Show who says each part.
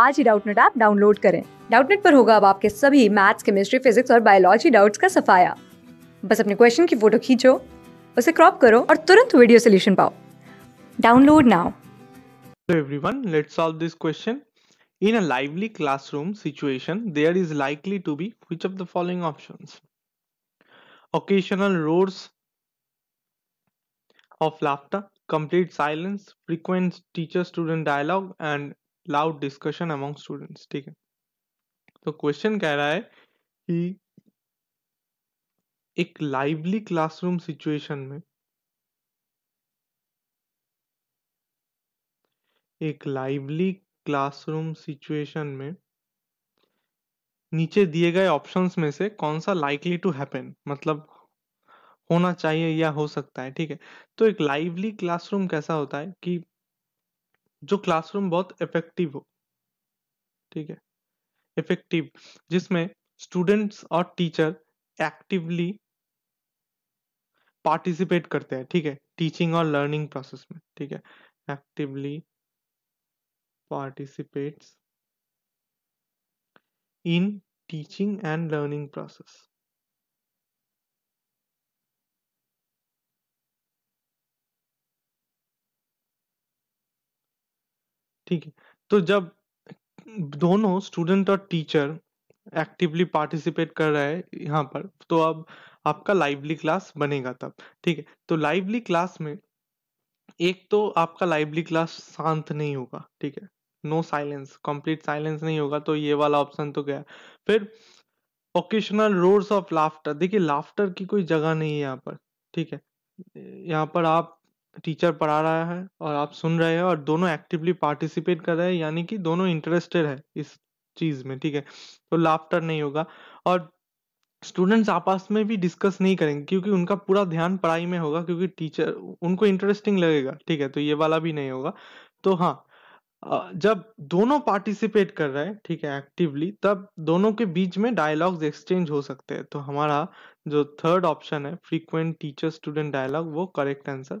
Speaker 1: आज ही Doubtnut app download करें डाउटनेट पर होगा अब आपके सभी मैथ्स केमिस्ट्री फिजिक्स और बायोलॉजी डाउट्स का सफाया बस अपने क्वेश्चन की फोटो खींचो उसे क्रॉप करो और तुरंत वीडियो सोल्यूशन पाओ download now
Speaker 2: everyone let's solve this question in a lively classroom situation there is likely to be which of the following options occasional roars of laughter complete silence frequent teacher student dialogue and loud discussion among students ठीक है तो question कह रहा है कि एक lively classroom situation में एक लाइवली क्लासरूम सिचुएशन में नीचे दिए गए ऑप्शंस में से कौन सा लाइकली टू हैपन मतलब होना चाहिए या हो सकता है ठीक है तो एक लाइवली क्लासरूम कैसा होता है कि जो क्लासरूम बहुत इफेक्टिव हो ठीक है इफेक्टिव जिसमें स्टूडेंट्स और टीचर एक्टिवली पार्टिसिपेट करते हैं ठीक है टीचिंग और लर्निंग प्रोसेस में ठीक है actively participates in teaching and learning process ठीक है तो जब दोनों स्टूडेंट और टीचर एक्टिवली पार्टिसिपेट कर रहे हैं यहाँ पर तो अब आपका लाइवली क्लास बनेगा तब ठीक है तो लाइवली क्लास में एक तो आपका लाइवली क्लास शांत नहीं होगा ठीक है नो साइलेंस कंप्लीट साइलेंस नहीं होगा तो ये वाला ऑप्शन तो गया फिर ओकेशनल रोर्स ऑफ लाफ्टर देखिए लाफ्टर की कोई जगह नहीं है यहाँ पर ठीक है यहाँ पर आप टीचर पढ़ा रहा है और आप सुन रहे हैं और दोनों एक्टिवली पार्टिसिपेट कर रहे हैं यानी कि दोनों इंटरेस्टेड है इस चीज़ में ठीक है तो लाफ्टर नहीं होगा और स्टूडेंट्स आपस में भी डिस्कस नहीं करेंगे क्योंकि उनका पूरा ध्यान पढ़ाई में होगा क्योंकि टीचर उनको इंटरेस्टिंग लगेगा ठीक है तो ये वाला भी नहीं होगा तो हाँ जब दोनों पार्टिसिपेट कर रहे हैं ठीक है एक्टिवली तब दोनों के बीच में डायलॉग्स एक्सचेंज हो सकते हैं तो हमारा जो थर्ड ऑप्शन है फ्रीक्वेंट टीचर स्टूडेंट डायलॉग वो करेक्ट आंसर